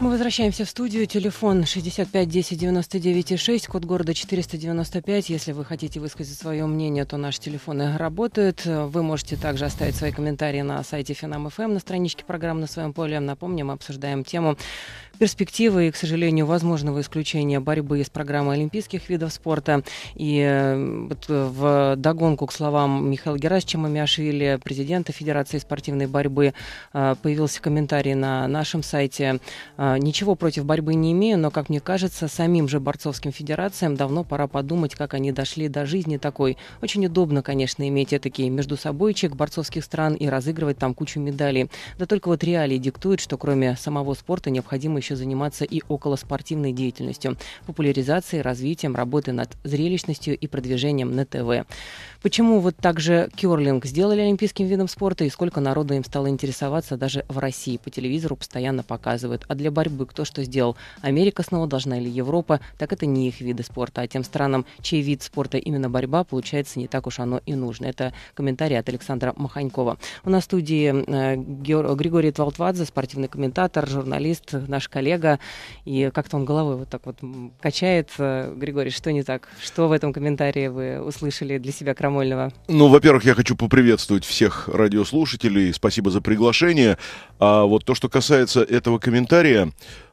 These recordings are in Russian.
Мы возвращаемся в студию. Телефон 65 10 99 6, код города 495. Если вы хотите высказать свое мнение, то наши телефоны работают. Вы можете также оставить свои комментарии на сайте Финам.ФМ, эм, на страничке программы «На своем поле». Напомню, мы обсуждаем тему перспективы и, к сожалению, возможного исключения борьбы из программы олимпийских видов спорта. И э, вот э, в догонку к словам Михаила Герасича Миашвили президента Федерации спортивной борьбы, э, появился комментарий на нашем сайте а, ничего против борьбы не имею, но, как мне кажется, самим же борцовским федерациям давно пора подумать, как они дошли до жизни такой. Очень удобно, конечно, иметь такие между собойчик борцовских стран и разыгрывать там кучу медалей. Да только вот реалии диктуют, что кроме самого спорта необходимо еще заниматься и околоспортивной деятельностью, популяризацией, развитием, работой над зрелищностью и продвижением на ТВ. Почему вот так же керлинг сделали олимпийским видом спорта и сколько народу им стало интересоваться даже в России? По телевизору постоянно показывают. А для борьбы, кто что сделал. Америка снова должна или Европа, так это не их виды спорта, а тем странам, чей вид спорта именно борьба, получается, не так уж оно и нужно. Это комментарий от Александра Маханькова. У нас в студии э, Григорий Твалтвадзе, спортивный комментатор, журналист, наш коллега. И как-то он головой вот так вот качает. Э, Григорий, что не так? Что в этом комментарии вы услышали для себя крамольного? Ну, во-первых, я хочу поприветствовать всех радиослушателей. Спасибо за приглашение. А вот то, что касается этого комментария,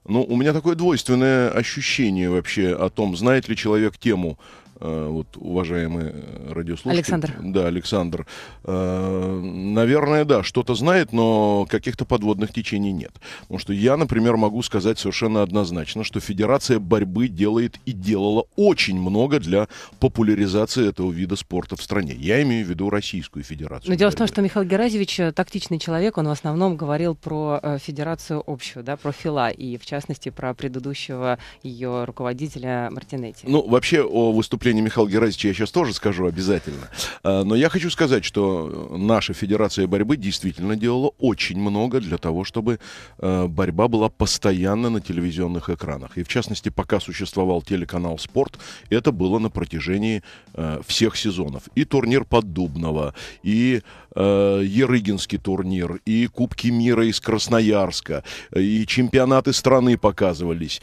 ну, у меня такое двойственное ощущение вообще о том, знает ли человек тему, Э, вот уважаемый э, радиослушатель. Александр. Да, Александр. Э, наверное, да, что-то знает, но каких-то подводных течений нет. Потому что я, например, могу сказать совершенно однозначно, что Федерация борьбы делает и делала очень много для популяризации этого вида спорта в стране. Я имею в виду Российскую Федерацию. Но дело в том, что Михаил Герасевич тактичный человек, он в основном говорил про Федерацию общую, да, про ФИЛА, и в частности про предыдущего ее руководителя Мартинетти. Ну, вообще о выступлении выступление Михаила Герасича я сейчас тоже скажу обязательно. А, но я хочу сказать, что наша Федерация борьбы действительно делала очень много для того, чтобы а, борьба была постоянно на телевизионных экранах. И в частности, пока существовал телеканал «Спорт», это было на протяжении а, всех сезонов. И турнир Поддубного, и Ерыгинский турнир, и Кубки мира из Красноярска, и чемпионаты страны показывались.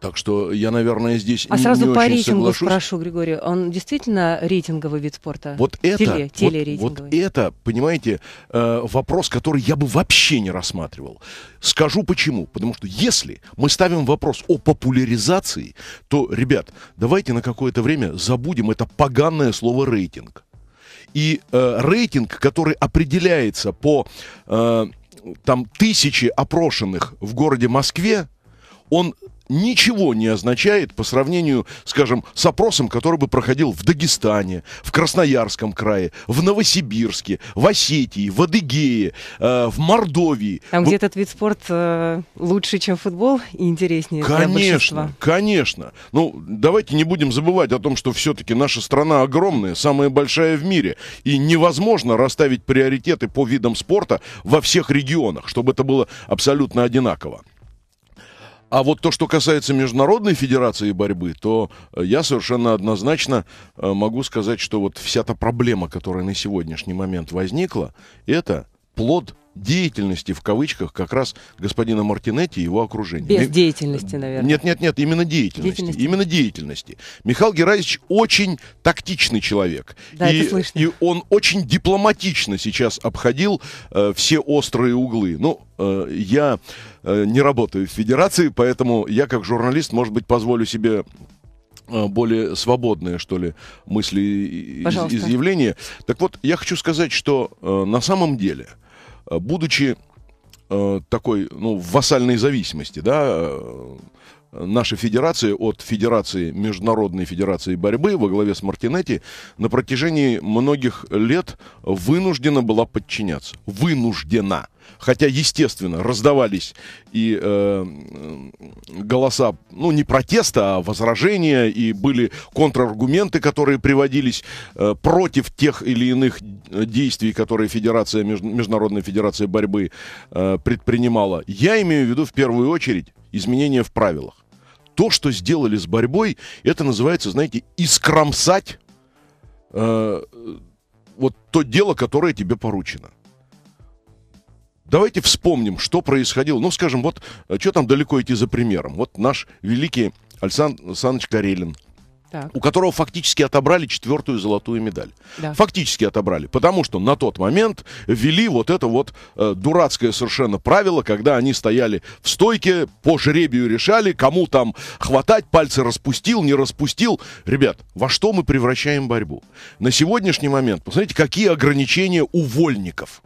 Так что я, наверное, здесь а не, сразу не по очень рейтингу соглашусь. спрошу, Григорий, он действительно рейтинговый вид спорта? Вот это, Теле, вот, вот это, понимаете, э, вопрос, который я бы вообще не рассматривал. Скажу почему. Потому что если мы ставим вопрос о популяризации, то, ребят, давайте на какое-то время забудем это поганое слово рейтинг. И э, рейтинг, который определяется по э, там тысячи опрошенных в городе Москве, он ничего не означает по сравнению, скажем, с опросом, который бы проходил в Дагестане, в Красноярском крае, в Новосибирске, в Осетии, в Адыгее, э, в Мордовии. Там, Вы... где этот вид спорта э, лучше, чем футбол и интереснее конечно, для Конечно, Ну, давайте не будем забывать о том, что все-таки наша страна огромная, самая большая в мире, и невозможно расставить приоритеты по видам спорта во всех регионах, чтобы это было абсолютно одинаково. А вот то, что касается Международной Федерации борьбы, то э, я совершенно однозначно э, могу сказать, что вот вся та проблема, которая на сегодняшний момент возникла, это плод деятельности в кавычках как раз господина Мартинетти и его окружения. Без Ми... деятельности, наверное. Нет, нет, нет, именно деятельности. деятельности. Именно деятельности. Михаил Герасич очень тактичный человек. Да, и, это слышно. и он очень дипломатично сейчас обходил э, все острые углы. Ну, э, я э, не работаю в федерации, поэтому я как журналист, может быть, позволю себе э, более свободные, что ли, мысли и из изъявления. Так вот, я хочу сказать, что э, на самом деле – Э, будучи э, такой, ну, в вассальной зависимости, да, э, наша федерация от Федерации, Международной Федерации борьбы во главе с Мартинетти на протяжении многих лет вынуждена была подчиняться. Вынуждена. Хотя, естественно, раздавались и э, голоса, ну, не протеста, а возражения, и были контраргументы, которые приводились э, против тех или иных действий, которые Федерация, Международная Федерация борьбы э, предпринимала, я имею в виду в первую очередь изменения в правилах. То, что сделали с борьбой, это называется, знаете, искромсать э, вот то дело, которое тебе поручено. Давайте вспомним, что происходило. Ну, скажем, вот, э, что там далеко идти за примером. Вот наш великий Александр Александрович Карелин – так. у которого фактически отобрали четвертую золотую медаль. Да. Фактически отобрали, потому что на тот момент ввели вот это вот э, дурацкое совершенно правило, когда они стояли в стойке, по жребию решали, кому там хватать, пальцы распустил, не распустил. Ребят, во что мы превращаем борьбу? На сегодняшний момент, посмотрите, какие ограничения у вольников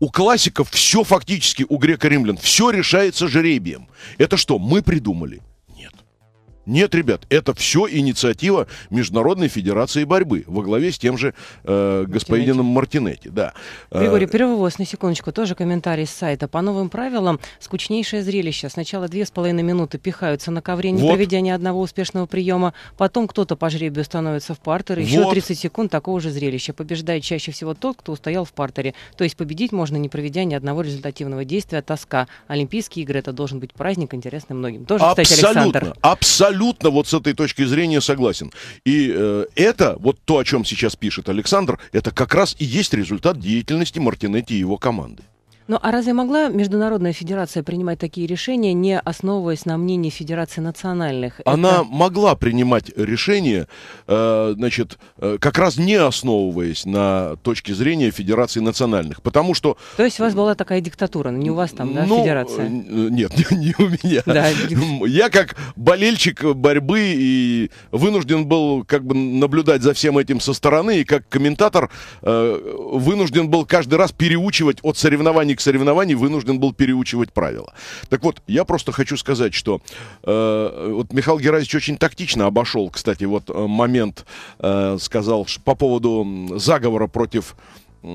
у классиков все фактически, у греко-римлян, все решается жеребием. Это что, мы придумали? Нет, ребят, это все инициатива Международной Федерации борьбы во главе с тем же э, господином Мартинетти. Да. Э, Григорий Первовоз, на секундочку, тоже комментарий с сайта. По новым правилам, скучнейшее зрелище. Сначала две с половиной минуты пихаются на ковре, не вот. проведя ни одного успешного приема. Потом кто-то по жребию становится в партер. Еще вот. 30 секунд такого же зрелища. Побеждает чаще всего тот, кто устоял в партере. То есть победить можно, не проведя ни одного результативного действия. Тоска. Олимпийские игры – это должен быть праздник, интересный многим. Тоже, абсолютно, кстати, Александр. Абсолютно абсолютно вот с этой точки зрения согласен. И э, это, вот то, о чем сейчас пишет Александр, это как раз и есть результат деятельности Мартинетти и его команды. Ну а разве могла Международная Федерация принимать такие решения, не основываясь на мнении Федерации национальных? Она Это... могла принимать решения, э, значит, э, как раз не основываясь на точке зрения Федерации национальных, потому что... То есть у вас была такая диктатура, не у вас там, да, ну, Федерация? Э, нет, не, не у меня. Да. Я как болельщик борьбы и вынужден был как бы наблюдать за всем этим со стороны, и как комментатор вынужден был каждый раз переучивать от соревнований участник соревнований вынужден был переучивать правила. Так вот, я просто хочу сказать, что э, вот Михаил Герасич очень тактично обошел, кстати, вот э, момент, э, сказал по поводу заговора против э,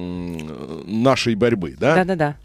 нашей борьбы, да? Да-да-да.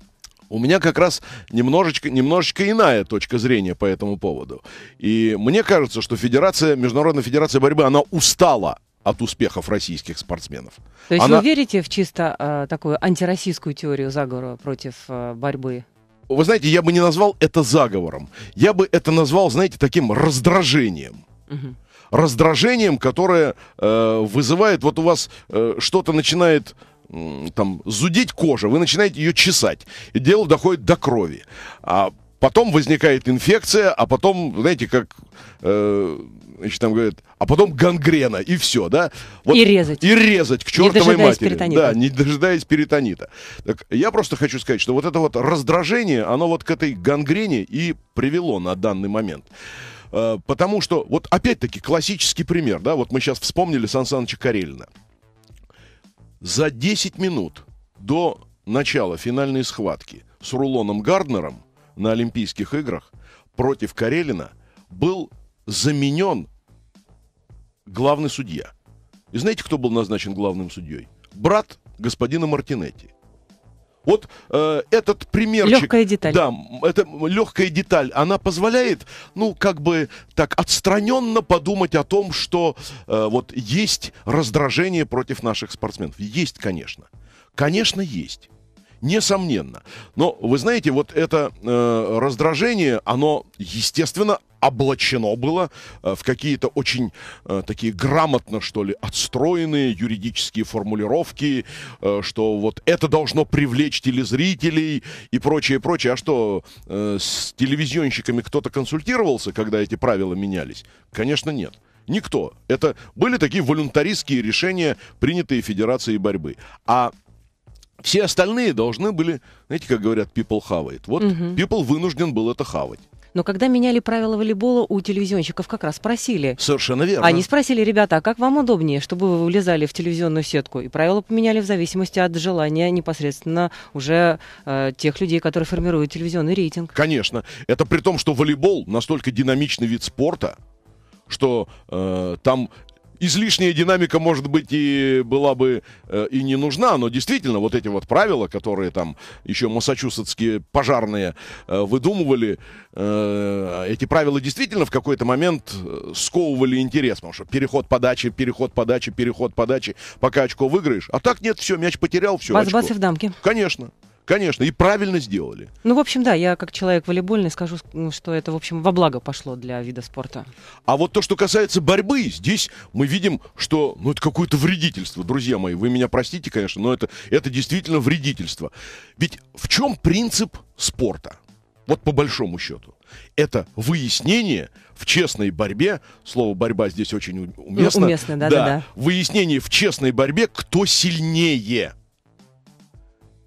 У меня как раз немножечко, немножечко иная точка зрения по этому поводу. И мне кажется, что Федерация, Международная Федерация борьбы, она устала от успехов российских спортсменов. То есть Она... вы верите в чисто э, такую антироссийскую теорию заговора против э, борьбы? Вы знаете, я бы не назвал это заговором. Я бы это назвал, знаете, таким раздражением. Угу. Раздражением, которое э, вызывает, вот у вас э, что-то начинает э, там зудеть кожа, вы начинаете ее чесать, и дело доходит до крови. А потом возникает инфекция, а потом, знаете, как э, значит, там говорят, а потом гангрена, и все, да? Вот, и резать. И резать к чертовой не матери. Перитонита. Да, не дожидаясь перитонита. Так, я просто хочу сказать, что вот это вот раздражение, оно вот к этой гангрене и привело на данный момент. Э, потому что, вот опять-таки, классический пример, да, вот мы сейчас вспомнили Сан Саныча Карелина. За 10 минут до начала финальной схватки с Рулоном Гарднером на Олимпийских играх против Карелина был заменен главный судья. И знаете, кто был назначен главным судьей? Брат господина Мартинетти. Вот э, этот примерчик. Легкая деталь. Да, это легкая деталь. Она позволяет, ну, как бы так отстраненно подумать о том, что э, вот есть раздражение против наших спортсменов. Есть, конечно. Конечно, есть. Несомненно. Но вы знаете, вот это э, раздражение, оно, естественно, облачено было э, в какие-то очень э, такие грамотно, что ли, отстроенные юридические формулировки, э, что вот это должно привлечь телезрителей и прочее, прочее. А что, с телевизионщиками кто-то консультировался, когда эти правила менялись? Конечно, нет. Никто. Это были такие волюнтаристские решения, принятые Федерацией борьбы. А все остальные должны были, знаете, как говорят, people хавает. Вот угу. people вынужден был это хавать. Но когда меняли правила волейбола, у телевизионщиков как раз спросили. Совершенно верно. Они спросили, ребята, а как вам удобнее, чтобы вы влезали в телевизионную сетку? И правила поменяли в зависимости от желания непосредственно уже э, тех людей, которые формируют телевизионный рейтинг. Конечно. Это при том, что волейбол настолько динамичный вид спорта, что э, там излишняя динамика, может быть, и была бы э, и не нужна, но действительно вот эти вот правила, которые там еще массачусетские пожарные э, выдумывали, э, эти правила действительно в какой-то момент э, сковывали интерес, потому что переход подачи, переход подачи, переход подачи, пока очко выиграешь. А так нет, все, мяч потерял, все. Вас в дамки. Конечно. Конечно, и правильно сделали. Ну, в общем, да, я как человек волейбольный скажу, ну, что это, в общем, во благо пошло для вида спорта. А вот то, что касается борьбы, здесь мы видим, что, ну, это какое-то вредительство, друзья мои. Вы меня простите, конечно, но это, это действительно вредительство. Ведь в чем принцип спорта? Вот по большому счету. Это выяснение в честной борьбе, слово борьба здесь очень уместно. Уместно, да, да, да. да. Выяснение в честной борьбе, кто сильнее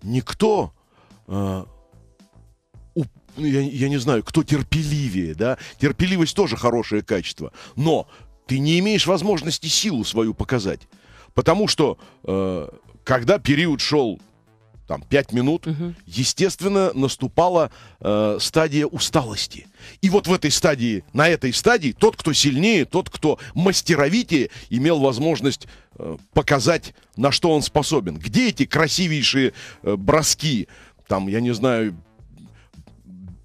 никто э, ну, я, я не знаю, кто терпеливее, да? Терпеливость тоже хорошее качество, но ты не имеешь возможности силу свою показать, потому что э, когда период шел там, 5 минут, угу. естественно, наступала э, стадия усталости. И вот в этой стадии, на этой стадии, тот, кто сильнее, тот, кто мастеровитее, имел возможность э, показать, на что он способен. Где эти красивейшие э, броски, там, я не знаю,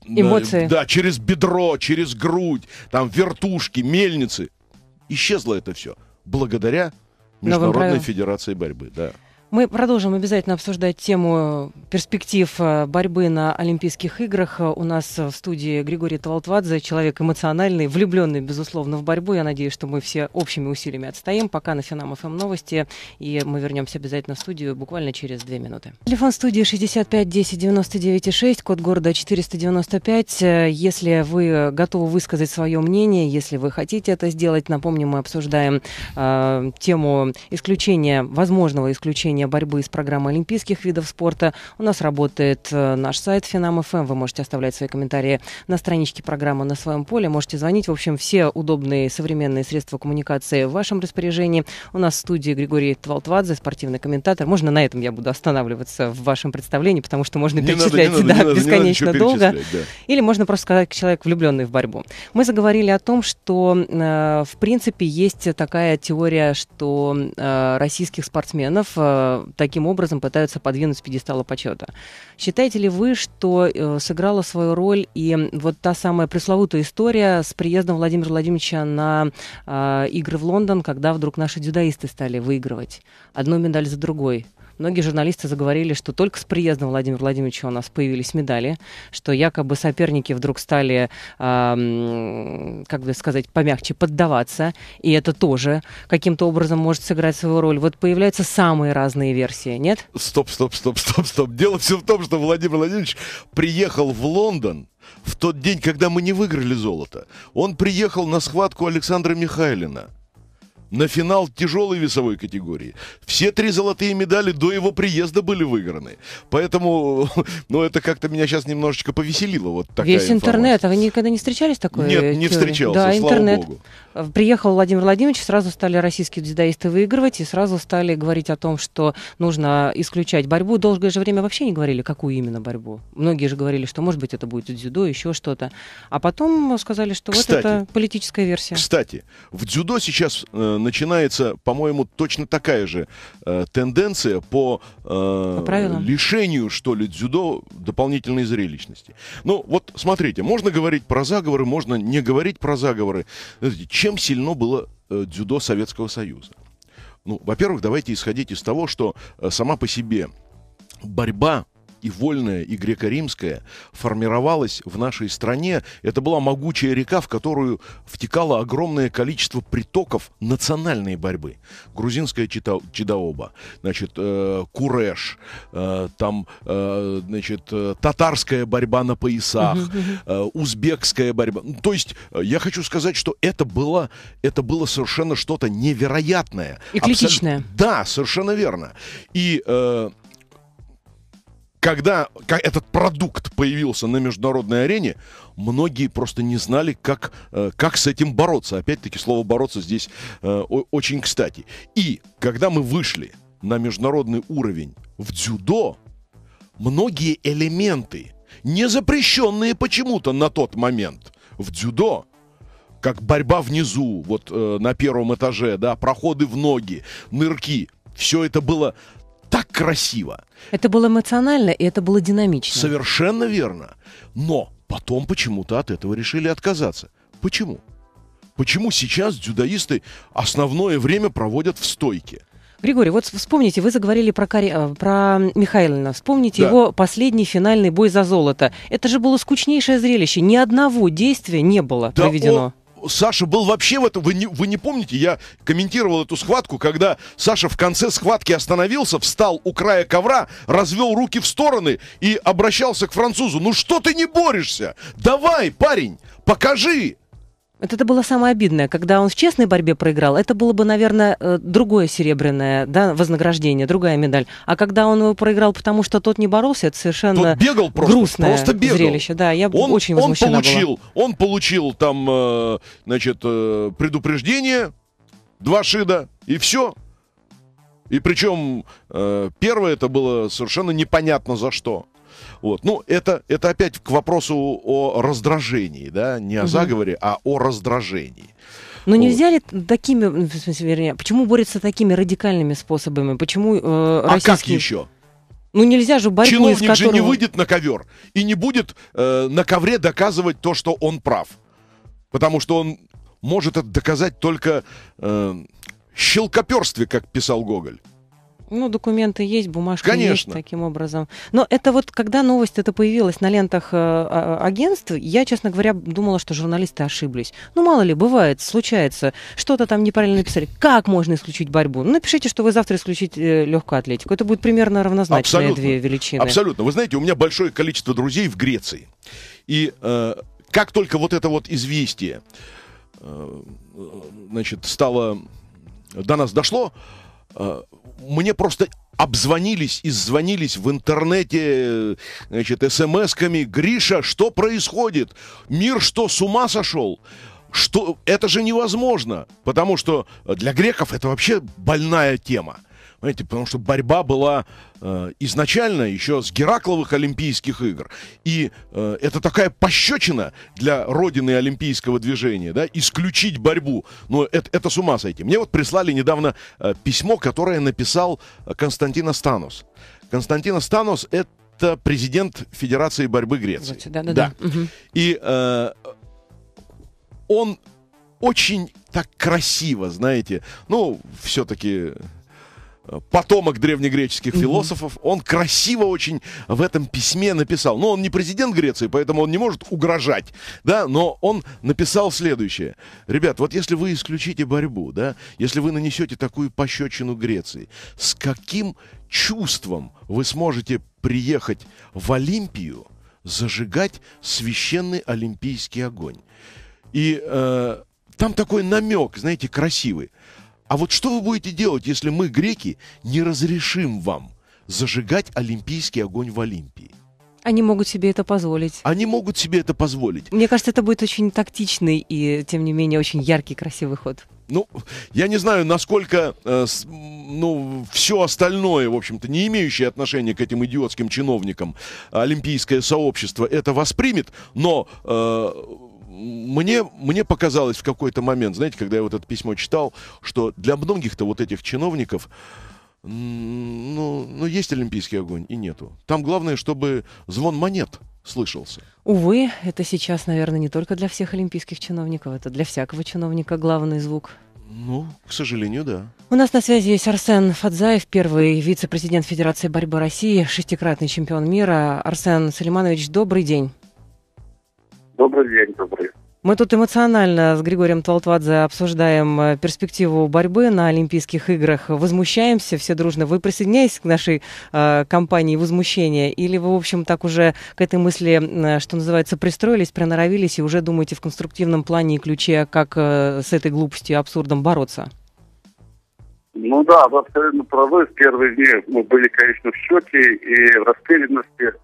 Эмоции. Да, через бедро, через грудь, там вертушки, мельницы. Исчезло это все благодаря Международной Федерации борьбы. Да. Мы продолжим обязательно обсуждать тему э, перспектив э, борьбы на Олимпийских играх. Э, у нас в студии Григорий Талтвадзе, человек эмоциональный, влюбленный, безусловно, в борьбу. Я надеюсь, что мы все общими усилиями отстоим. Пока на Финам ФМ эм новости, и мы вернемся обязательно в студию буквально через две минуты. Телефон студии 65 10 99 6, код города 495. Если вы готовы высказать свое мнение, если вы хотите это сделать, напомню, мы обсуждаем э, тему исключения, возможного исключения ведения борьбы из программы олимпийских видов спорта. У нас работает э, наш сайт Финам.ФМ. Вы можете оставлять свои комментарии на страничке программы на своем поле. Можете звонить. В общем, все удобные современные средства коммуникации в вашем распоряжении. У нас в студии Григорий Твалтвадзе, спортивный комментатор. Можно на этом я буду останавливаться в вашем представлении, потому что можно не перечислять надо, не да, надо, да, бесконечно надо долго. Да. Или можно просто сказать, человек влюбленный в борьбу. Мы заговорили о том, что, э, в принципе, есть такая теория, что э, российских спортсменов э, таким образом пытаются подвинуть с пьедестала почета. Считаете ли вы, что э, сыграла свою роль и вот та самая пресловутая история с приездом Владимира Владимировича на э, игры в Лондон, когда вдруг наши дюдаисты стали выигрывать одну медаль за другой? Многие журналисты заговорили, что только с приездом Владимира Владимировича у нас появились медали, что якобы соперники вдруг стали, э, как бы сказать, помягче поддаваться, и это тоже каким-то образом может сыграть свою роль. Вот появляются самые разные версии, нет? Стоп, стоп, стоп, стоп, стоп. Дело все в том, что Владимир Владимирович приехал в Лондон в тот день, когда мы не выиграли золото. Он приехал на схватку Александра Михайлина на финал тяжелой весовой категории. Все три золотые медали до его приезда были выиграны. Поэтому, ну, это как-то меня сейчас немножечко повеселило. Вот такая Весь информация. интернет. А вы никогда не встречались такой? Нет, теории? не встречался, да, слава интернет. богу. Э, приехал Владимир Владимирович, сразу стали российские дзюдоисты выигрывать, и сразу стали говорить о том, что нужно исключать борьбу. Долгое же время вообще не говорили, какую именно борьбу. Многие же говорили, что, может быть, это будет дзюдо, еще что-то. А потом сказали, что кстати, вот это политическая версия. Кстати, в дзюдо сейчас э, начинается, по-моему, точно такая же э, тенденция по, э, по лишению, что ли, дзюдо дополнительной зрелищности. Ну, вот смотрите, можно говорить про заговоры, можно не говорить про заговоры. Чем сильно было э, дзюдо Советского Союза? Ну, во-первых, давайте исходить из того, что э, сама по себе борьба и вольная, и греко-римская, формировалась в нашей стране. Это была могучая река, в которую втекало огромное количество притоков национальной борьбы. Грузинская чедаоба, значит, э, Куреш, э, там, э, значит, э, татарская борьба на поясах, э, узбекская борьба. Ну, то есть э, я хочу сказать, что это было, это было совершенно что-то невероятное. Эклектичное. Абсолют... Да, совершенно верно. И э, когда этот продукт появился на международной арене, многие просто не знали, как, э, как с этим бороться. Опять-таки, слово «бороться» здесь э, очень кстати. И когда мы вышли на международный уровень в дзюдо, многие элементы, не запрещенные почему-то на тот момент в дзюдо, как борьба внизу, вот э, на первом этаже, да, проходы в ноги, нырки, все это было так красиво. Это было эмоционально и это было динамично. Совершенно верно. Но потом почему-то от этого решили отказаться. Почему? Почему сейчас дзюдоисты основное время проводят в стойке? Григорий, вот вспомните, вы заговорили про, Кари... Э, про Михайловна, вспомните да. его последний финальный бой за золото. Это же было скучнейшее зрелище. Ни одного действия не было да проведено. Он Саша был вообще в этом... Вы не, вы не помните, я комментировал эту схватку, когда Саша в конце схватки остановился, встал у края ковра, развел руки в стороны и обращался к французу. Ну что ты не борешься? Давай, парень, покажи! Вот это было самое обидное. Когда он в честной борьбе проиграл, это было бы, наверное, э, другое серебряное да, вознаграждение, другая медаль. А когда он его проиграл, потому что тот не боролся, это совершенно тот бегал просто, грустное просто бегал. зрелище. Да, я он, очень он получил, была. он получил там, э, значит, э, предупреждение, два шида, и все. И причем первое это было совершенно непонятно за что. Вот. Ну, это, это опять к вопросу о раздражении, да, не о заговоре, а о раздражении. Но нельзя ли такими, ну, в смысле, вернее, почему борются такими радикальными способами? Почему э, А как еще? Ну нельзя же борьбу Чиновник которого... же не выйдет на ковер и не будет э, на ковре доказывать то, что он прав. Потому что он может это доказать только э, щелкоперстве, как писал Гоголь. Ну, документы есть, бумажки Конечно. есть таким образом. Но это вот когда новость это появилась на лентах э, а, а, агентств, я, честно говоря, думала, что журналисты ошиблись. Ну, мало ли, бывает, случается, что-то там неправильно написали. Как можно исключить борьбу? Ну, напишите, что вы завтра исключите э, легкую атлетику. Это будет примерно равнозначные Абсолютно. две величины. Абсолютно. Вы знаете, у меня большое количество друзей в Греции. И э, как только вот это вот известие э, э значит, стало до нас дошло, э, мне просто обзвонились и звонились в интернете, значит, смс-ками. Гриша, что происходит? Мир что, с ума сошел? Что? Это же невозможно, потому что для греков это вообще больная тема. Понимаете, потому что борьба была э, изначально еще с Геракловых Олимпийских игр. И э, это такая пощечина для родины олимпийского движения, да, исключить борьбу. Но это, это с ума сойти. Мне вот прислали недавно э, письмо, которое написал э, Константин Станус. Константин Станус это президент Федерации борьбы Греции. да, да, да. да. И э, он очень так красиво, знаете, ну, все-таки потомок древнегреческих философов, он красиво очень в этом письме написал. Но ну, он не президент Греции, поэтому он не может угрожать, да, но он написал следующее. Ребят, вот если вы исключите борьбу, да, если вы нанесете такую пощечину Греции, с каким чувством вы сможете приехать в Олимпию, зажигать священный олимпийский огонь? И э, там такой намек, знаете, красивый. А вот что вы будете делать, если мы, греки, не разрешим вам зажигать олимпийский огонь в Олимпии? Они могут себе это позволить. Они могут себе это позволить. Мне кажется, это будет очень тактичный и, тем не менее, очень яркий, красивый ход. Ну, я не знаю, насколько, э, с, ну, все остальное, в общем-то, не имеющее отношения к этим идиотским чиновникам, э, олимпийское сообщество это воспримет, но э, мне, мне показалось в какой-то момент, знаете, когда я вот это письмо читал, что для многих-то вот этих чиновников, ну, ну, есть олимпийский огонь и нету. Там главное, чтобы звон монет слышался. Увы, это сейчас, наверное, не только для всех олимпийских чиновников, это для всякого чиновника главный звук. Ну, к сожалению, да. У нас на связи есть Арсен Фадзаев, первый вице-президент Федерации борьбы России, шестикратный чемпион мира. Арсен Салиманович, добрый день. Добрый день, добрый. Мы тут эмоционально с Григорием Толтвадзе обсуждаем э, перспективу борьбы на Олимпийских играх. Возмущаемся все дружно. Вы присоединяетесь к нашей э, компании возмущения? Или вы, в общем, так уже к этой мысли, э, что называется, пристроились, приноровились и уже думаете в конструктивном плане и ключе, как э, с этой глупостью и абсурдом бороться? Ну да, вы абсолютно правы. В первые дни мы были, конечно, в счете и в растерянности.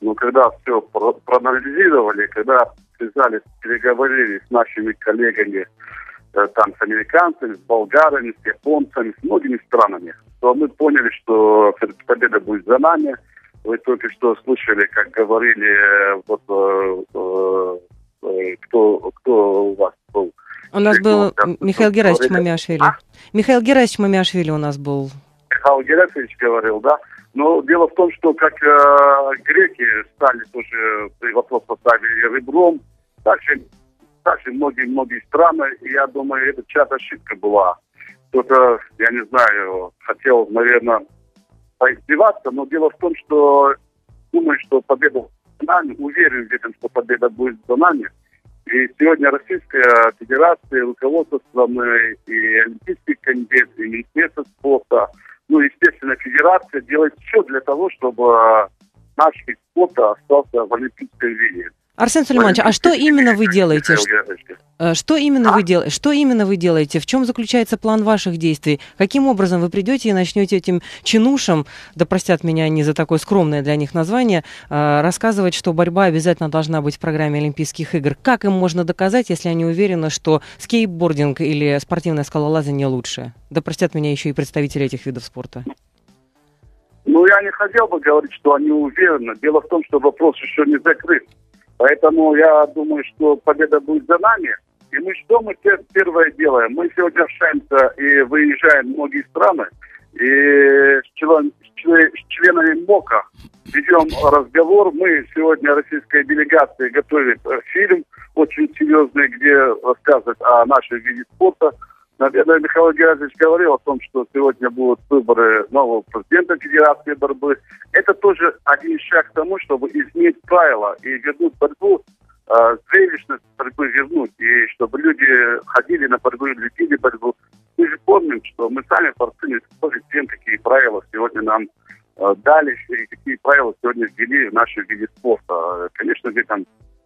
Но когда все проанализировали, когда связались, переговорили с нашими коллегами, э, там, с американцами, с болгарами, с японцами, с многими странами, то мы поняли, что победа будет за нами. Вы только что слышали, как говорили, э, вот, э, э, кто, кто у вас был. У нас был Михаил Герасимович Мамиашвили. А? Михаил Герасимович Мамиашвили у нас был. Михаил Герасимович говорил, да? Но дело в том, что как э, греки стали тоже при вопрос поставили ребром, так же, так же многие-многие страны, и я думаю, это чья-то ошибка была. Кто-то, я не знаю, хотел, наверное, поиздеваться, но дело в том, что думаю, что победа за нами, уверен в этом, что победа будет за нами. И сегодня Российская Федерация, руководство страны, э, и Олимпийский комитет, и Министерство спорта – ну, естественно, федерация делает все для того, чтобы а, наш вид спорта остался в Олимпийской линии. Арсен Сулейманович, а что именно вы делаете? Э, что именно, а? вы дел... что именно вы делаете? В чем заключается план ваших действий? Каким образом вы придете и начнете этим чинушам, да простят меня они за такое скромное для них название, э, рассказывать, что борьба обязательно должна быть в программе Олимпийских игр? Как им можно доказать, если они уверены, что скейтбординг или спортивное скалолазание лучше? Да простят меня еще и представители этих видов спорта. Ну, я не хотел бы говорить, что они уверены. Дело в том, что вопрос еще не закрыт. Поэтому я думаю, что победа будет за нами. И мы что мы первое делаем? Мы сегодня в общаемся и выезжаем в многие страны. И с, член, с членами МОКа ведем разговор. Мы сегодня, российская делегация, готовит фильм очень серьезный, где рассказывает о нашей виде спорта – Наверное, Михаил Георгиевич говорил о том, что сегодня будут выборы нового президента Федерации борьбы. Это тоже один шаг к тому, чтобы изменить правила и вернуть борьбу, э, зрелищность борьбы вернуть, и чтобы люди ходили на борьбу, любили борьбу. Мы же помним, что мы сами борцы тоже тем, какие правила сегодня нам э, дали, и какие правила сегодня ввели в наши виде спорта. Конечно где там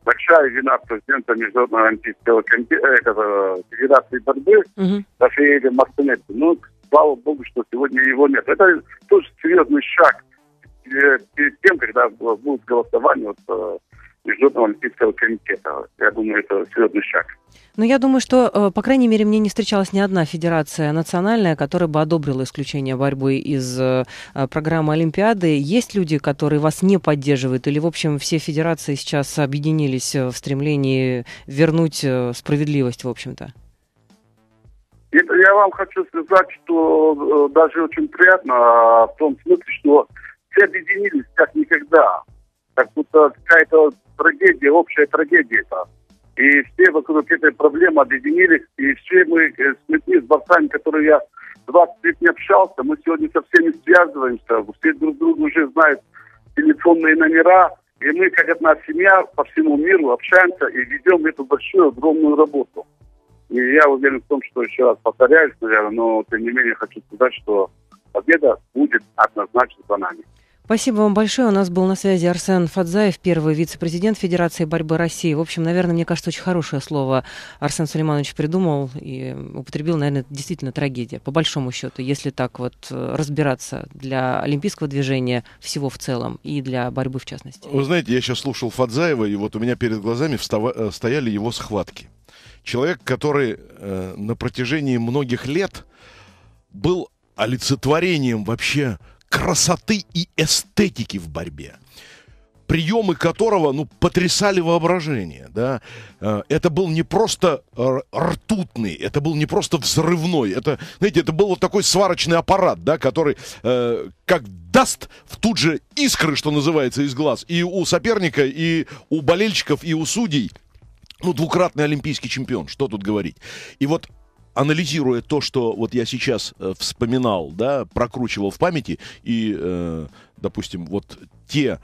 большая вина президента Международного олимпийского э, федерации борьбы угу. Рафаэля Мартинетти. Ну, слава богу, что сегодня его нет. Это тоже серьезный шаг э, перед тем, когда будет голосование вот, э, Международного Олимпийского комитета. Я думаю, это серьезный шаг. Но ну, я думаю, что, э, по крайней мере, мне не встречалась ни одна федерация национальная, которая бы одобрила исключение борьбы из э, э, программы Олимпиады. Есть люди, которые вас не поддерживают? Или, в общем, все федерации сейчас объединились в стремлении вернуть справедливость, в общем-то? Это я вам хочу сказать, что даже очень приятно а в том смысле, что все объединились как никогда как будто какая-то трагедия, общая трагедия это. И все вокруг этой проблемы объединились, и все мы э, с людьми, с борцами, которые я 20 лет не общался, мы сегодня со всеми связываемся, все друг друга уже знают телефонные номера, и мы, как одна семья, по всему миру общаемся и ведем эту большую, огромную работу. И я уверен в том, что еще раз повторяюсь, наверное, но тем не менее хочу сказать, что победа будет однозначно за нами. Спасибо вам большое. У нас был на связи Арсен Фадзаев, первый вице-президент Федерации борьбы России. В общем, наверное, мне кажется, очень хорошее слово Арсен Сулейманович придумал и употребил, наверное, действительно трагедия, по большому счету, если так вот э, разбираться для олимпийского движения всего в целом и для борьбы в частности. Вы знаете, я сейчас слушал Фадзаева, и вот у меня перед глазами встава- э, стояли его схватки. Человек, который э, на протяжении многих лет был олицетворением вообще красоты и эстетики в борьбе приемы которого, ну, потрясали воображение, да. Э, это был не просто э, ртутный, это был не просто взрывной, это, знаете, это был вот такой сварочный аппарат, да, который э, как даст в тут же искры, что называется, из глаз и у соперника, и у болельщиков, и у судей. Ну, двукратный олимпийский чемпион, что тут говорить. И вот анализируя то, что вот я сейчас э, вспоминал, да, прокручивал в памяти, и, э, допустим, вот те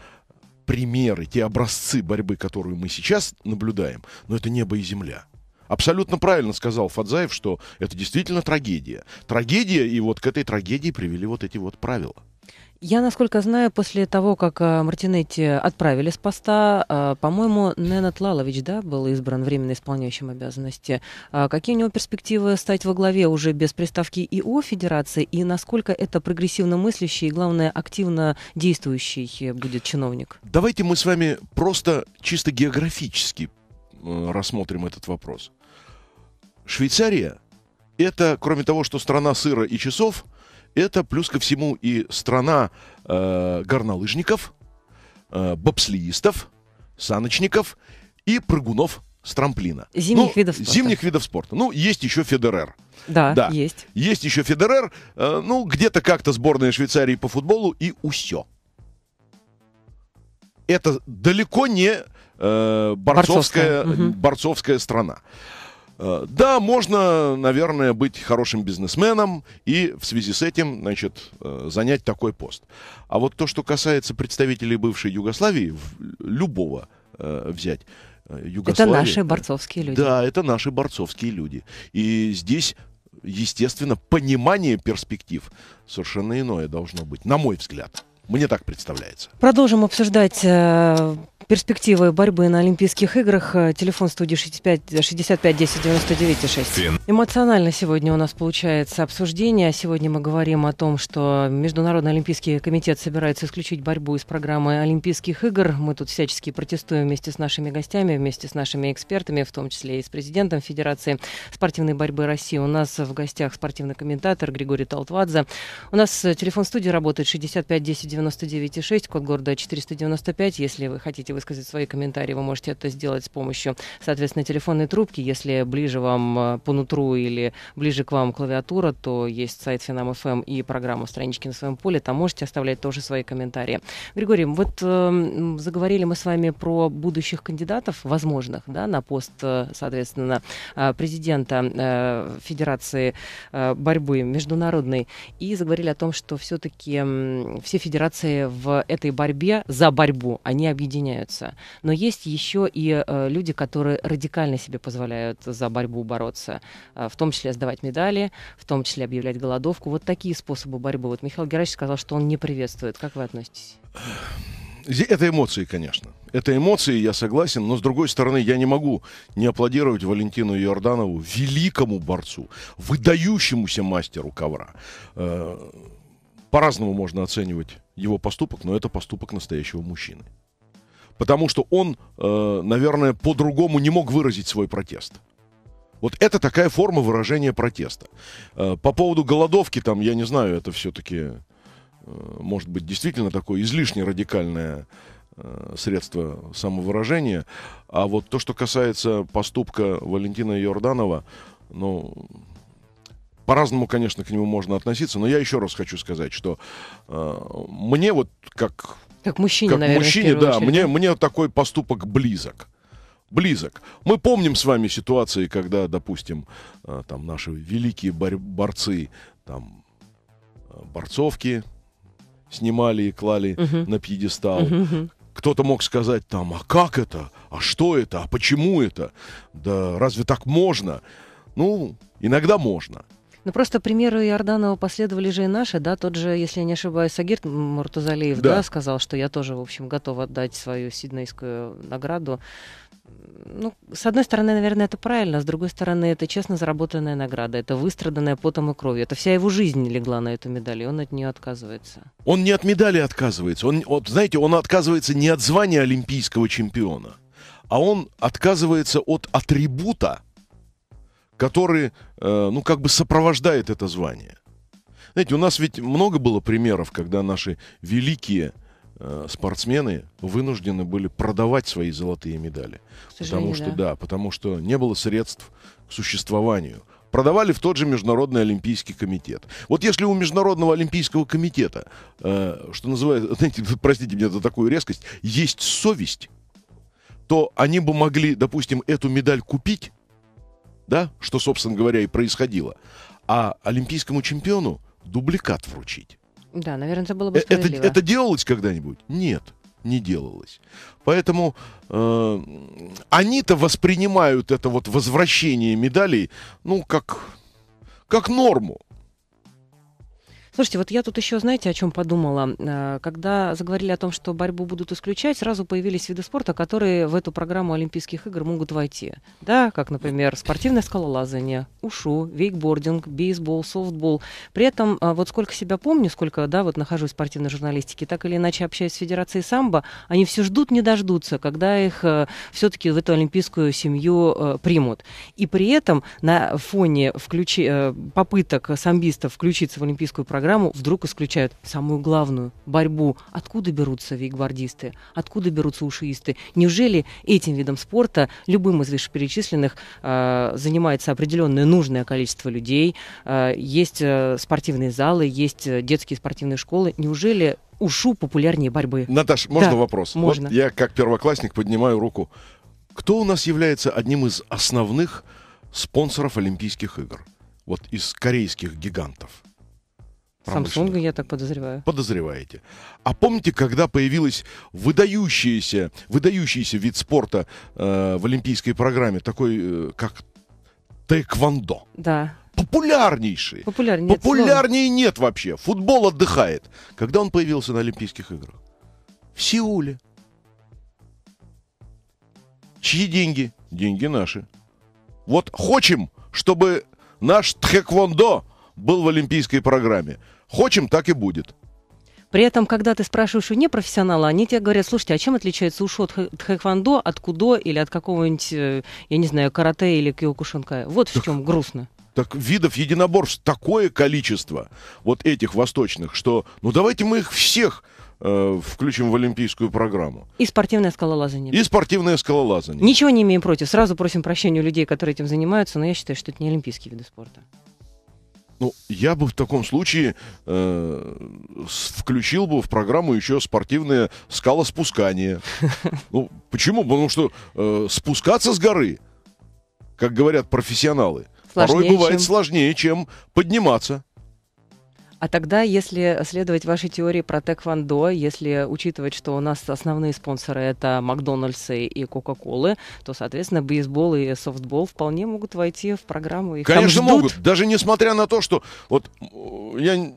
примеры, те образцы борьбы, которую мы сейчас наблюдаем, но это небо и земля. Абсолютно правильно сказал Фадзаев, что это действительно трагедия. Трагедия, и вот к этой трагедии привели вот эти вот правила. Я, насколько знаю, после того, как э, Мартинетти отправили с поста, э, по-моему, Ненат Лалович да, был избран временно исполняющим обязанности. Э, какие у него перспективы стать во главе уже без приставки ИО Федерации? И насколько это прогрессивно мыслящий и, главное, активно действующий будет чиновник? Давайте мы с вами просто чисто географически рассмотрим этот вопрос. Швейцария – это, кроме того, что страна сыра и часов – это плюс ко всему и страна э, горнолыжников, э, бобслеистов, саночников и прыгунов с трамплина. Зимних ну, видов спорта. Зимних видов спорта. Ну, есть еще Федерер. Да, да. есть. Есть еще Федерер. Э, ну, где-то как-то сборная Швейцарии по футболу и УСЕ. Это далеко не э, борцовская, борцовская. Угу. борцовская страна. Э, да, можно, наверное, быть хорошим бизнесменом и в связи с этим, значит, э, занять такой пост. А вот то, что касается представителей бывшей Югославии, любого э, взять, Югославия. Это наши борцовские люди. Да, это наши борцовские люди. И здесь, естественно, понимание перспектив совершенно иное должно быть, на мой взгляд. Мне так представляется. Продолжим обсуждать Перспективы борьбы на Олимпийских играх. Э, телефон студии 65, 65 10 99 6. Эмоционально сегодня у нас получается обсуждение. Сегодня мы говорим о том, что Международный Олимпийский комитет собирается исключить борьбу из программы Олимпийских игр. Мы тут всячески протестуем вместе с нашими гостями, вместе с нашими экспертами, в том числе и с президентом Федерации спортивной борьбы России. У нас в гостях спортивный комментатор Григорий Толтвадзе. У нас э, телефон студии работает 65 10 99 6, код города 495. Если вы хотите высказать высказать свои комментарии, вы можете это сделать с помощью, соответственно, телефонной трубки. Если ближе вам э, по нутру или ближе к вам клавиатура, то есть сайт Финам.ФМ эм и программа «Странички на своем поле». Там можете оставлять тоже свои комментарии. Григорий, вот э, заговорили мы с вами про будущих кандидатов, возможных, да, на пост, э, соответственно, э, президента э, Федерации э, борьбы международной. И заговорили о том, что все-таки все федерации в этой борьбе за борьбу, они объединяют меняются. Но есть еще и э, люди, которые радикально себе позволяют за борьбу бороться, э, в том числе сдавать медали, в том числе объявлять голодовку. Вот такие способы борьбы. Вот Михаил Герасимович сказал, что он не приветствует. Как вы относитесь? Это эмоции, конечно. Это эмоции, я согласен, но с другой стороны, я не могу не аплодировать Валентину Иорданову, великому борцу, выдающемуся мастеру ковра. Э, по-разному можно оценивать его поступок, но это поступок настоящего мужчины потому что он, э, наверное, по-другому не мог выразить свой протест. Вот это такая форма выражения протеста. Э, по поводу голодовки, там, я не знаю, это все-таки, э, может быть, действительно такое излишне радикальное э, средство самовыражения. А вот то, что касается поступка Валентина Йорданова, ну, по-разному, конечно, к нему можно относиться, но я еще раз хочу сказать, что э, мне вот как как мужчине, как наверное, мужчине, да. Очередь. Мне, мне такой поступок близок. Близок. Мы помним с вами ситуации, когда, допустим, э, там наши великие борцы, там, э, борцовки снимали и клали uh на пьедестал. uh Кто-то мог сказать там, а как это? А что это? А почему это? Да разве так можно? Ну, иногда можно. Ну, просто примеру Иорданова последовали же и наши, да, тот же, если я не ошибаюсь, Сагир Муртазалеев, да. да, сказал, что я тоже, в общем, готов отдать свою сиднейскую награду. Ну, с одной стороны, наверное, это правильно, с другой стороны, это честно заработанная награда, это выстраданная потом и кровью, это вся его жизнь легла на эту медаль, и он от нее отказывается. Он не от медали отказывается, он, вот, знаете, он отказывается не от звания олимпийского чемпиона, а он отказывается от атрибута, который, э, ну, как бы сопровождает это звание. Знаете, у нас ведь много было примеров, когда наши великие э, спортсмены вынуждены были продавать свои золотые медали. Потому что, да. да, потому что не было средств к существованию. Продавали в тот же Международный Олимпийский комитет. Вот если у Международного Олимпийского комитета, э, что называется, знаете, простите меня за такую резкость, есть совесть, то они бы могли, допустим, эту медаль купить да, что, собственно говоря, и происходило, а олимпийскому чемпиону дубликат вручить. Да, наверное, это было бы э, это, это делалось когда-нибудь? Нет, не делалось. Поэтому э, они-то воспринимают это вот возвращение медалей, ну, как, как норму. Слушайте, вот я тут еще, знаете, о чем подумала? Э, когда заговорили о том, что борьбу будут исключать, сразу появились виды спорта, которые в эту программу Олимпийских игр могут войти. Да, как, например, спортивное скалолазание, ушу, вейкбординг, бейсбол, софтбол. При этом, э, вот сколько себя помню, сколько, да, вот нахожусь в спортивной журналистике, так или иначе общаюсь с Федерацией самбо, они все ждут, не дождутся, когда их э, все-таки в эту олимпийскую семью примут. И при этом на фоне включи, попыток самбистов включиться в олимпийскую программу программу вдруг исключают самую главную – борьбу. Откуда берутся вейгвардисты? Откуда берутся ушиисты? Неужели этим видом спорта, любым из вышеперечисленных, э, занимается определенное нужное количество людей? А, есть э, спортивные залы, есть э, детские спортивные школы. Неужели ушу популярнее борьбы? Наташ, можно да, вопрос? Можно. Вот я как первоклассник поднимаю руку. Кто у нас является одним из основных спонсоров Олимпийских игр? Вот из корейских гигантов. Samsung, я так подозреваю. Подозреваете. А помните, когда появилась выдающийся, выдающийся вид спорта э, в олимпийской программе, такой э, как тэквондо? Да популярнейший. Популярнее, нет, Популярнее слова. нет вообще. Футбол отдыхает. Когда он появился на Олимпийских играх? В Сеуле. Чьи деньги? Деньги наши. Вот хочем, чтобы наш тхэквондо был в олимпийской программе. Хочем, так и будет. При этом, когда ты спрашиваешь у непрофессионала, они тебе говорят, слушайте, а чем отличается ушо от хэквондо, от кудо или от какого-нибудь, э, я не знаю, карате или киокушинка? Вот так, в чем грустно. Так видов единоборств такое количество вот этих восточных, что ну давайте мы их всех э, включим в олимпийскую программу. И спортивное скалолазание. И спортивное скалолазание. Ничего не имеем против. Сразу просим прощения у людей, которые этим занимаются, но я считаю, что это не олимпийский вид спорта. Ну, я бы в таком случае э, включил бы в программу еще спортивное скалоспускание. Ну, почему? Потому что э, спускаться с горы, как говорят профессионалы, сложнее, порой бывает чем... сложнее, чем подниматься. А тогда, если следовать вашей теории про тэквондо, если учитывать, что у нас основные спонсоры это Макдональдсы и Кока-Колы, то, соответственно, бейсбол и софтбол вполне могут войти в программу. Их Конечно, могут. Даже несмотря на то, что вот я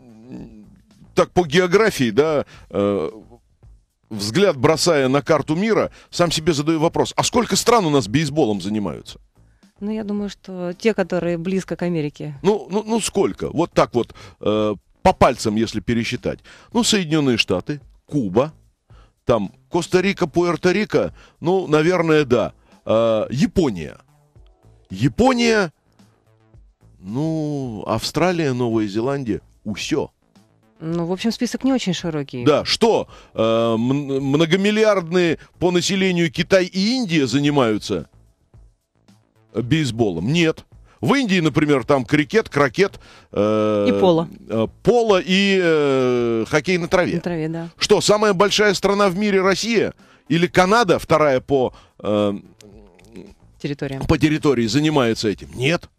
так по географии, да, э, взгляд бросая на карту мира, сам себе задаю вопрос, а сколько стран у нас бейсболом занимаются? Ну, я думаю, что те, которые близко к Америке. Ну, ну, ну сколько? Вот так вот э, по пальцам, если пересчитать. Ну, Соединенные Штаты, Куба, там Коста-Рика, Пуэрто-Рико, ну, наверное, да. Э, Япония. Япония, ну, Австралия, Новая Зеландия, усё. Ну, в общем, список не очень широкий. Да, что э, многомиллиардные по населению Китай и Индия занимаются бейсболом? Нет. В Индии, например, там крикет, крокет. Э, и поло. Э, поло и э, хоккей на траве. На траве, да. Что, самая большая страна в мире Россия? Или Канада, вторая по... Э, территориям. По территории занимается этим? Нет.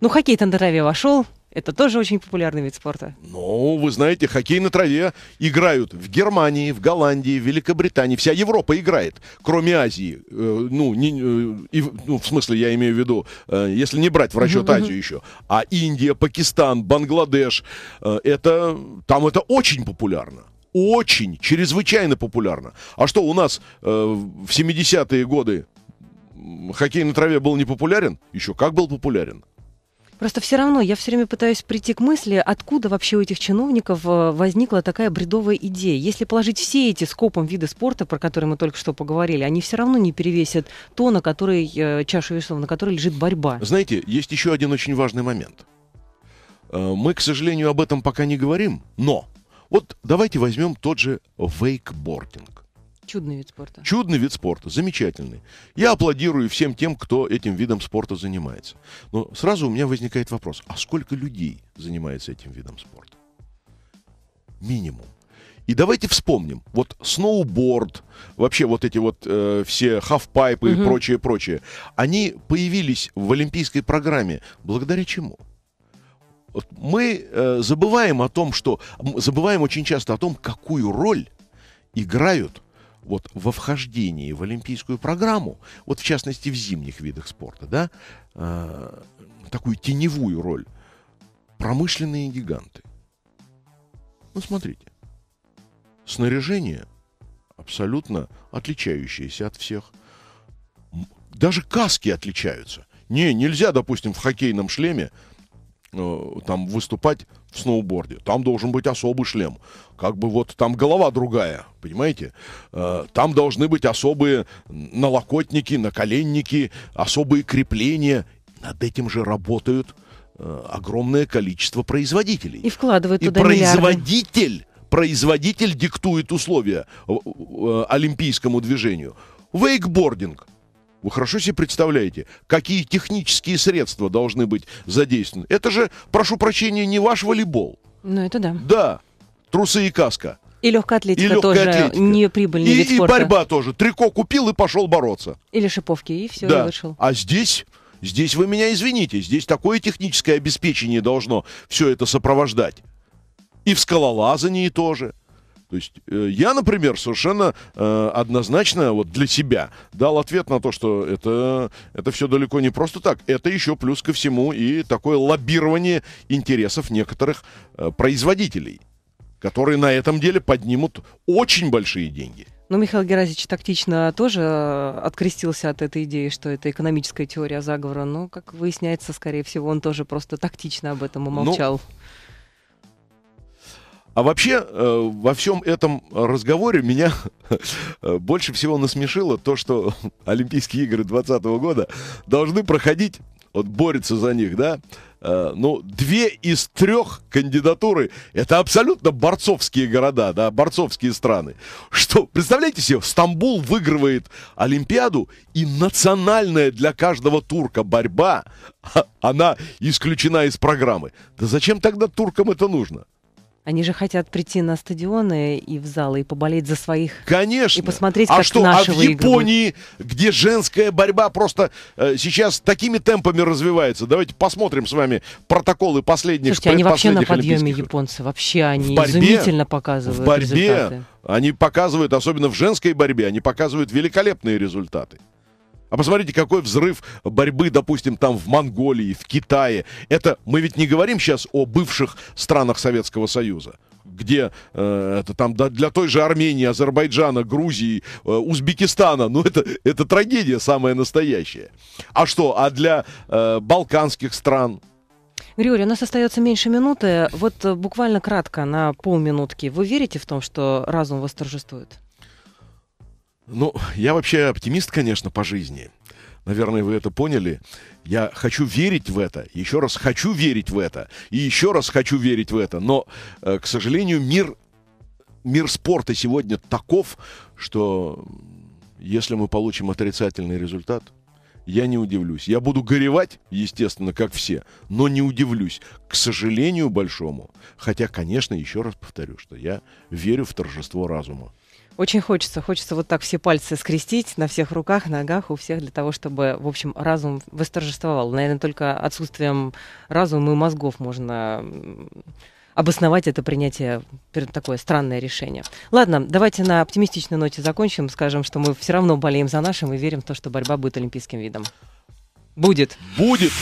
Ну, хоккей-то на траве вошел. Это тоже очень популярный вид спорта. Ну, вы знаете, хоккей на траве играют в Германии, в Голландии, в Великобритании. Вся Европа играет, кроме Азии. Э, ну, не, э, и, ну, в смысле, я имею в виду, э, если не брать в расчет Азию еще. А Индия, Пакистан, Бангладеш, э, это, там это очень популярно очень, чрезвычайно популярно. А что у нас э, в 70-е годы хоккей на траве был не популярен? Еще как был популярен. Просто все равно я все время пытаюсь прийти к мысли, откуда вообще у этих чиновников э, возникла такая бредовая идея. Если положить все эти скопом виды спорта, про которые мы только что поговорили, они все равно не перевесят то, на которой э, чашу весов, на которой лежит борьба. Знаете, есть еще один очень важный момент. Э, мы, к сожалению, об этом пока не говорим, но вот давайте возьмем тот же вейкбординг. Чудный вид спорта. Чудный вид спорта, замечательный. Я аплодирую всем тем, кто этим видом спорта занимается. Но сразу у меня возникает вопрос, а сколько людей занимается этим видом спорта? Минимум. И давайте вспомним, вот сноуборд, вообще вот эти вот э, все хавпайпы угу. и прочее, прочее, они появились в олимпийской программе благодаря чему? Вот мы э, забываем о том, что забываем очень часто о том, какую роль играют вот во вхождении в олимпийскую программу, вот в частности в зимних видах спорта, да, э, такую теневую роль промышленные гиганты. Ну, смотрите, снаряжение абсолютно отличающееся от всех. Даже каски отличаются. Не, нельзя, допустим, в хоккейном шлеме Э, там выступать в сноуборде. Там должен быть особый шлем. Как бы вот там голова другая, понимаете? Э, там должны быть особые налокотники, наколенники, особые крепления. Над этим же работают э, огромное количество производителей. И вкладывают и туда И производитель, миллиарды. производитель диктует условия олимпийскому движению. Вейкбординг вы хорошо себе представляете, какие технические средства должны быть задействованы? Это же, прошу прощения, не ваш волейбол. Ну, это да. Да, трусы и каска. И легкая атлетика и легкая тоже атлетика. не прибыльный и, вид спорта. И борьба тоже. Трико купил и пошел бороться. Или шиповки, и все, да. и вышел. А здесь... Здесь вы меня извините, здесь такое техническое обеспечение должно все это сопровождать. И в скалолазании тоже. То есть э, я, например, совершенно э, однозначно вот для себя дал ответ на то, что это, это все далеко не просто так. Это еще плюс ко всему и такое лоббирование интересов некоторых э, производителей, которые на этом деле поднимут очень большие деньги. Но Михаил Герасич тактично тоже э, открестился от этой идеи, что это экономическая теория заговора. Но, как выясняется, скорее всего, он тоже просто тактично об этом ну, умолчал. Ну... А вообще, э, во всем этом разговоре меня э, больше всего насмешило то, что Олимпийские игры 2020 года должны проходить, вот борются за них, да, э, ну, две из трех кандидатуры, это абсолютно борцовские города, да, борцовские страны. Что, представляете себе, Стамбул выигрывает Олимпиаду, и национальная для каждого турка борьба, она исключена из программы. Да зачем тогда туркам это нужно? Они же хотят прийти на стадионы и в залы и поболеть за своих. Конечно. И посмотреть, а как что, наши А что, в Японии, выигрывают. где женская борьба просто э, сейчас такими темпами развивается. Давайте посмотрим с вами протоколы последних. Слушайте, они вообще на подъеме японцы. Вообще они в борьбе, изумительно показывают. В борьбе результаты. они показывают, особенно в женской борьбе, они показывают великолепные результаты. А посмотрите, какой взрыв борьбы, допустим, там в Монголии, в Китае. Это мы ведь не говорим сейчас о бывших странах Советского Союза где э, это там да, для той же Армении, Азербайджана, Грузии, э, Узбекистана, ну это, это трагедия самая настоящая. А что, а для э, балканских стран, Григорий, у нас остается меньше минуты. Вот э, буквально кратко, на полминутки. Вы верите в том, что разум восторжествует? Ну, я вообще оптимист, конечно, по жизни. Наверное, вы это поняли. Я хочу верить в это, еще раз хочу верить в это, и еще раз хочу верить в это. Но, э, к сожалению, мир, мир спорта сегодня таков, что если мы получим отрицательный результат, я не удивлюсь. Я буду горевать, естественно, как все, но не удивлюсь. К сожалению большому. Хотя, конечно, еще раз повторю, что я верю в торжество разума. Очень хочется, хочется вот так все пальцы скрестить на всех руках, ногах, у всех для того, чтобы, в общем, разум восторжествовал. Наверное, только отсутствием разума и мозгов можно обосновать это принятие, такое странное решение. Ладно, давайте на оптимистичной ноте закончим, скажем, что мы все равно болеем за нашим и верим в то, что борьба будет олимпийским видом. Будет. Будет.